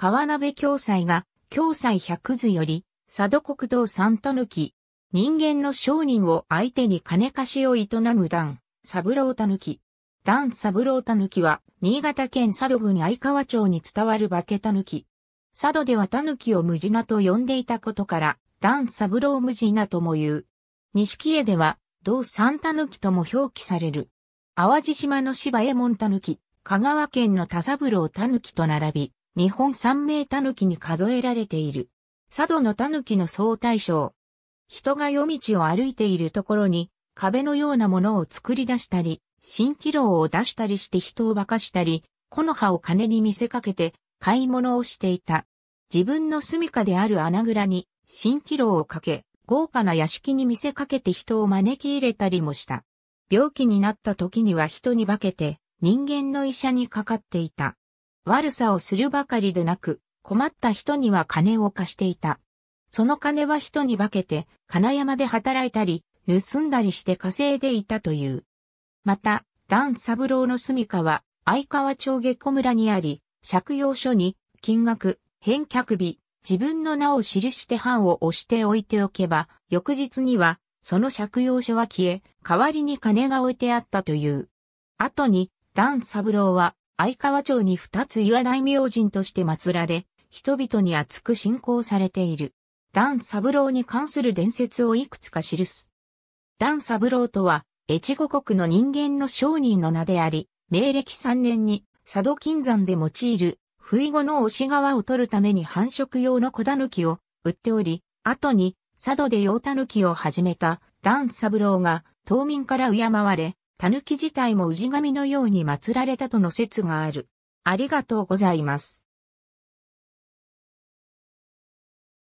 川鍋教祭が、教祭百図より、佐渡国道三狸。き、人間の商人を相手に金貸しを営む段、三郎たぬき。段三郎たぬきは、新潟県佐渡郡相川町に伝わる化けたぬき。佐渡ではたぬきを無地なと呼んでいたことから、段三郎無地なとも言う。錦絵では、同三たぬきとも表記される。淡路島の芝右衛門たぬき、香川県の田三郎たぬきと並び、日本三名狸に数えられている。佐渡の狸の総大将。人が夜道を歩いているところに壁のようなものを作り出したり、蜃気楼を出したりして人を化かしたり、木の葉を金に見せかけて買い物をしていた。自分の住処である穴蔵に蜃気楼をかけ、豪華な屋敷に見せかけて人を招き入れたりもした。病気になった時には人に化けて人間の医者にかかっていた。悪さをするばかりでなく、困った人には金を貸していた。その金は人に化けて、金山で働いたり、盗んだりして稼いでいたという。また、段三郎の住処は、相川町下小村にあり、借用書に、金額、返却日、自分の名を記して版を押しておいておけば、翌日には、その借用書は消え、代わりに金が置いてあったという。後に、段三郎は、相川町に二つ岩大明神として祀られ、人々に厚く信仰されている。段三郎に関する伝説をいくつか記す。段三郎とは、越後国の人間の商人の名であり、明暦3年に佐渡金山で用いる、不意後の押し川を取るために繁殖用の小狸を売っており、後に佐渡で用狸を始めた段三郎が島民から敬われ、狸自体も氏神のように祀られたとの説がある。ありがとうございます。